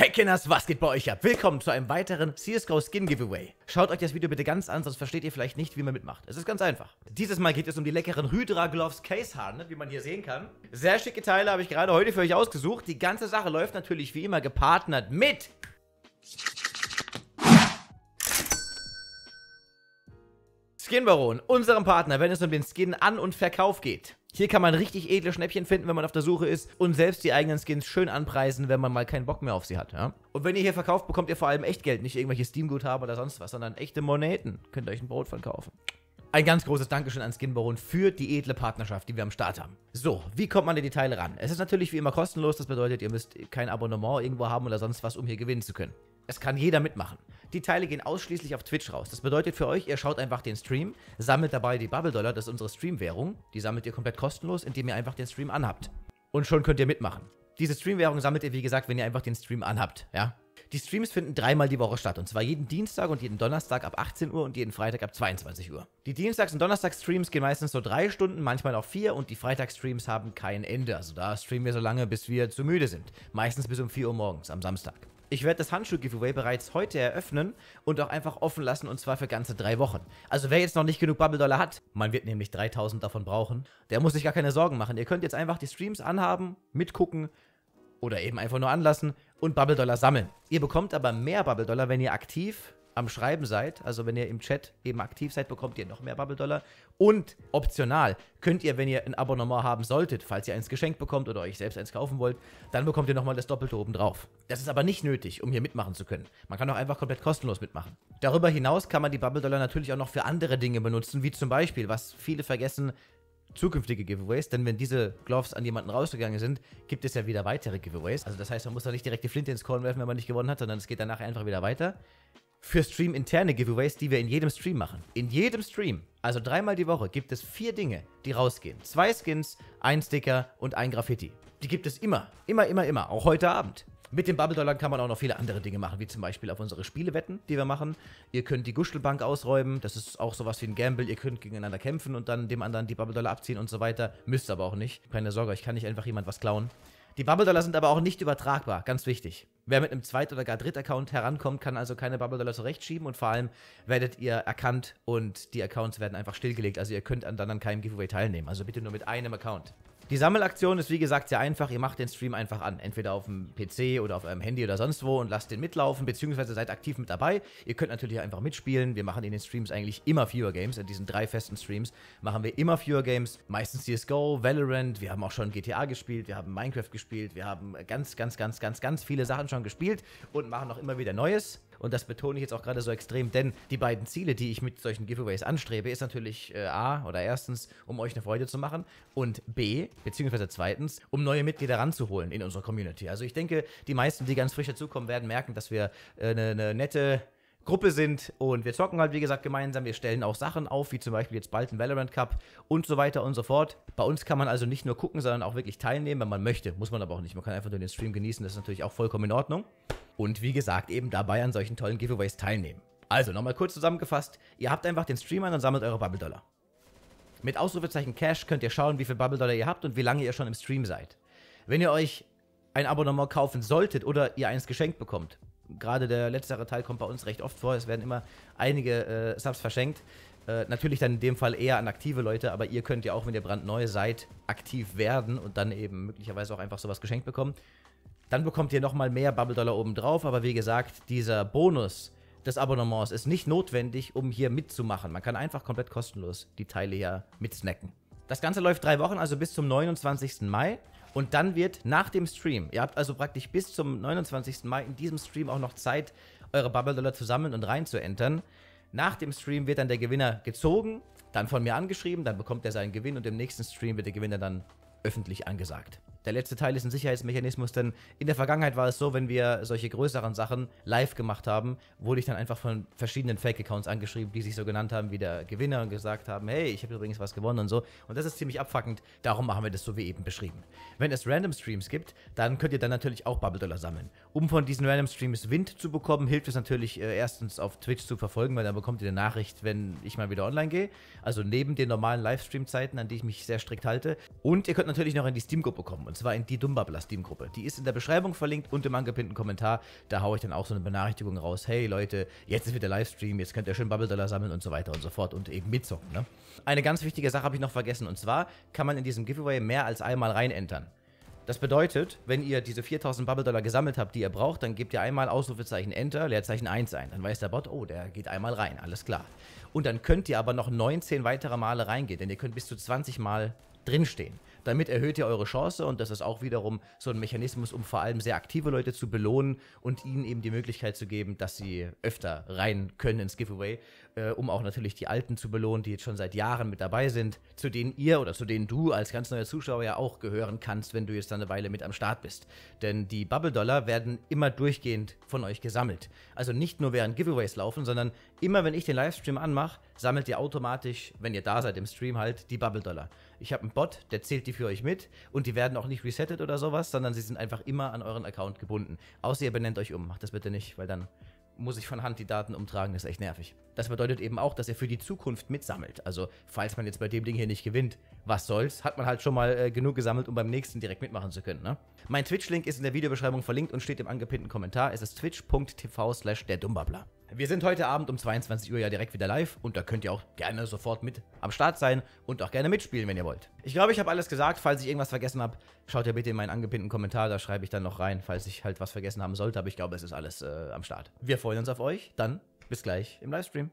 Hey Kinders, was geht bei euch ab? Willkommen zu einem weiteren CSGO Skin Giveaway. Schaut euch das Video bitte ganz an, sonst versteht ihr vielleicht nicht, wie man mitmacht. Es ist ganz einfach. Dieses Mal geht es um die leckeren Hydra Gloves Case Harne, wie man hier sehen kann. Sehr schicke Teile habe ich gerade heute für euch ausgesucht. Die ganze Sache läuft natürlich wie immer gepartnert mit... Skin Baron, unserem Partner, wenn es um den Skin an- und Verkauf geht. Hier kann man richtig edle Schnäppchen finden, wenn man auf der Suche ist und selbst die eigenen Skins schön anpreisen, wenn man mal keinen Bock mehr auf sie hat. Ja? Und wenn ihr hier verkauft, bekommt ihr vor allem echt Geld, nicht irgendwelche Steam-Guthaben oder sonst was, sondern echte Moneten. Könnt ihr euch ein Brot verkaufen. Ein ganz großes Dankeschön an Skinbaron für die edle Partnerschaft, die wir am Start haben. So, wie kommt man in die Teile ran? Es ist natürlich wie immer kostenlos, das bedeutet, ihr müsst kein Abonnement irgendwo haben oder sonst was, um hier gewinnen zu können. Es kann jeder mitmachen. Die Teile gehen ausschließlich auf Twitch raus. Das bedeutet für euch, ihr schaut einfach den Stream, sammelt dabei die Bubble Dollar, das ist unsere Stream-Währung. Die sammelt ihr komplett kostenlos, indem ihr einfach den Stream anhabt. Und schon könnt ihr mitmachen. Diese Stream-Währung sammelt ihr, wie gesagt, wenn ihr einfach den Stream anhabt, ja? Die Streams finden dreimal die Woche statt, und zwar jeden Dienstag und jeden Donnerstag ab 18 Uhr und jeden Freitag ab 22 Uhr. Die Dienstags- und Donnerstags-Streams gehen meistens so drei Stunden, manchmal auch vier, und die Freitags-Streams haben kein Ende. Also da streamen wir so lange, bis wir zu müde sind. Meistens bis um 4 Uhr morgens am Samstag. Ich werde das Handschuh-Giveaway bereits heute eröffnen und auch einfach offen lassen und zwar für ganze drei Wochen. Also wer jetzt noch nicht genug Bubble-Dollar hat, man wird nämlich 3000 davon brauchen, der muss sich gar keine Sorgen machen. Ihr könnt jetzt einfach die Streams anhaben, mitgucken oder eben einfach nur anlassen und Bubble-Dollar sammeln. Ihr bekommt aber mehr Bubble-Dollar, wenn ihr aktiv am Schreiben seid, also wenn ihr im Chat eben aktiv seid, bekommt ihr noch mehr Bubble-Dollar. Und optional könnt ihr, wenn ihr ein Abonnement haben solltet, falls ihr eins geschenkt bekommt oder euch selbst eins kaufen wollt, dann bekommt ihr nochmal das Doppelte oben drauf. Das ist aber nicht nötig, um hier mitmachen zu können. Man kann auch einfach komplett kostenlos mitmachen. Darüber hinaus kann man die Bubble-Dollar natürlich auch noch für andere Dinge benutzen, wie zum Beispiel, was viele vergessen, zukünftige Giveaways, denn wenn diese Gloves an jemanden rausgegangen sind, gibt es ja wieder weitere Giveaways. Also das heißt, man muss da nicht direkt die Flinte ins Korn werfen, wenn man nicht gewonnen hat, sondern es geht danach einfach wieder weiter für Stream-interne Giveaways, die wir in jedem Stream machen. In jedem Stream, also dreimal die Woche, gibt es vier Dinge, die rausgehen. Zwei Skins, ein Sticker und ein Graffiti. Die gibt es immer, immer, immer, immer, auch heute Abend. Mit den Bubble-Dollar kann man auch noch viele andere Dinge machen, wie zum Beispiel auf unsere Spiele wetten, die wir machen. Ihr könnt die Guschelbank ausräumen, das ist auch sowas wie ein Gamble. Ihr könnt gegeneinander kämpfen und dann dem anderen die Bubble-Dollar abziehen und so weiter. Müsst aber auch nicht. Keine Sorge, ich kann nicht einfach jemand was klauen. Die Bubble-Dollar sind aber auch nicht übertragbar, ganz wichtig. Wer mit einem Zweit- oder gar Dritt-Account herankommt, kann also keine Bubble-Dollar zurechtschieben und vor allem werdet ihr erkannt und die Accounts werden einfach stillgelegt. Also ihr könnt an dann an keinem Giveaway teilnehmen. Also bitte nur mit einem Account. Die Sammelaktion ist wie gesagt sehr einfach. Ihr macht den Stream einfach an. Entweder auf dem PC oder auf eurem Handy oder sonst wo und lasst den mitlaufen, beziehungsweise seid aktiv mit dabei. Ihr könnt natürlich einfach mitspielen. Wir machen in den Streams eigentlich immer Viewer Games. In diesen drei festen Streams machen wir immer Viewer Games. Meistens CSGO, Valorant. Wir haben auch schon GTA gespielt. Wir haben Minecraft gespielt. Wir haben ganz, ganz, ganz, ganz, ganz viele Sachen schon gespielt und machen auch immer wieder Neues. Und das betone ich jetzt auch gerade so extrem, denn die beiden Ziele, die ich mit solchen Giveaways anstrebe, ist natürlich äh, A, oder erstens, um euch eine Freude zu machen und B, beziehungsweise zweitens, um neue Mitglieder ranzuholen in unserer Community. Also ich denke, die meisten, die ganz frisch dazukommen werden, merken, dass wir äh, eine äh, ne nette Gruppe sind und wir zocken halt, wie gesagt, gemeinsam. Wir stellen auch Sachen auf, wie zum Beispiel jetzt bald ein Valorant Cup und so weiter und so fort. Bei uns kann man also nicht nur gucken, sondern auch wirklich teilnehmen, wenn man möchte. Muss man aber auch nicht. Man kann einfach nur den Stream genießen, das ist natürlich auch vollkommen in Ordnung und wie gesagt eben dabei an solchen tollen Giveaways teilnehmen. Also nochmal kurz zusammengefasst, ihr habt einfach den Streamer und sammelt eure Bubble Dollar. Mit Ausrufezeichen Cash könnt ihr schauen, wie viel Bubble Dollar ihr habt und wie lange ihr schon im Stream seid. Wenn ihr euch ein Abonnement kaufen solltet oder ihr eins geschenkt bekommt, gerade der letztere Teil kommt bei uns recht oft vor, es werden immer einige äh, Subs verschenkt, äh, natürlich dann in dem Fall eher an aktive Leute, aber ihr könnt ja auch, wenn ihr brandneu seid, aktiv werden und dann eben möglicherweise auch einfach sowas geschenkt bekommen. Dann bekommt ihr nochmal mehr Bubble Dollar obendrauf, aber wie gesagt, dieser Bonus des Abonnements ist nicht notwendig, um hier mitzumachen. Man kann einfach komplett kostenlos die Teile hier mitsnacken. Das Ganze läuft drei Wochen, also bis zum 29. Mai. Und dann wird nach dem Stream, ihr habt also praktisch bis zum 29. Mai in diesem Stream auch noch Zeit, eure Bubble Dollar zu sammeln und reinzuentern. Nach dem Stream wird dann der Gewinner gezogen, dann von mir angeschrieben, dann bekommt er seinen Gewinn und im nächsten Stream wird der Gewinner dann öffentlich angesagt. Der letzte Teil ist ein Sicherheitsmechanismus, denn in der Vergangenheit war es so, wenn wir solche größeren Sachen live gemacht haben, wurde ich dann einfach von verschiedenen Fake-Accounts angeschrieben, die sich so genannt haben wie der Gewinner und gesagt haben, hey, ich habe übrigens was gewonnen und so. Und das ist ziemlich abfuckend, darum machen wir das so wie eben beschrieben. Wenn es Random Streams gibt, dann könnt ihr dann natürlich auch Bubble Dollar sammeln. Um von diesen Random Streams Wind zu bekommen, hilft es natürlich äh, erstens auf Twitch zu verfolgen, weil dann bekommt ihr eine Nachricht, wenn ich mal wieder online gehe. Also neben den normalen Livestream-Zeiten, an die ich mich sehr strikt halte. Und ihr könnt natürlich noch in die Steam-Gruppe kommen und zwar in die Dumba Steam Gruppe. Die ist in der Beschreibung verlinkt und im angepinnten Kommentar. Da haue ich dann auch so eine Benachrichtigung raus. Hey Leute, jetzt ist wieder Livestream, jetzt könnt ihr schön Bubble Dollar sammeln und so weiter und so fort und eben mitzocken. Ne? Eine ganz wichtige Sache habe ich noch vergessen und zwar kann man in diesem Giveaway mehr als einmal reinentern. Das bedeutet, wenn ihr diese 4000 Bubble Dollar gesammelt habt, die ihr braucht, dann gebt ihr einmal Ausrufezeichen Enter, Leerzeichen 1 ein. Dann weiß der Bot, oh, der geht einmal rein, alles klar. Und dann könnt ihr aber noch 19 weitere Male reingehen, denn ihr könnt bis zu 20 Mal drinstehen. Damit erhöht ihr eure Chance und das ist auch wiederum so ein Mechanismus, um vor allem sehr aktive Leute zu belohnen und ihnen eben die Möglichkeit zu geben, dass sie öfter rein können ins Giveaway, äh, um auch natürlich die Alten zu belohnen, die jetzt schon seit Jahren mit dabei sind, zu denen ihr oder zu denen du als ganz neuer Zuschauer ja auch gehören kannst, wenn du jetzt dann eine Weile mit am Start bist. Denn die Bubble Dollar werden immer durchgehend von euch gesammelt. Also nicht nur während Giveaways laufen, sondern immer wenn ich den Livestream anmache, sammelt ihr automatisch, wenn ihr da seid im Stream halt, die Bubble Dollar ich habe einen Bot, der zählt die für euch mit und die werden auch nicht resettet oder sowas, sondern sie sind einfach immer an euren Account gebunden. Außer ihr benennt euch um. Macht das bitte nicht, weil dann muss ich von Hand die Daten umtragen, das ist echt nervig. Das bedeutet eben auch, dass ihr für die Zukunft mitsammelt. Also, falls man jetzt bei dem Ding hier nicht gewinnt, was soll's, hat man halt schon mal äh, genug gesammelt, um beim nächsten direkt mitmachen zu können, ne? Mein Twitch-Link ist in der Videobeschreibung verlinkt und steht im angepinnten Kommentar. Es ist twitch.tv slash der Dummbabler. Wir sind heute Abend um 22 Uhr ja direkt wieder live und da könnt ihr auch gerne sofort mit am Start sein und auch gerne mitspielen, wenn ihr wollt. Ich glaube, ich habe alles gesagt. Falls ich irgendwas vergessen habe, schaut ja bitte in meinen angepinnten Kommentar, da schreibe ich dann noch rein, falls ich halt was vergessen haben sollte. Aber ich glaube, es ist alles äh, am Start. Wir freuen uns auf euch. Dann bis gleich im Livestream.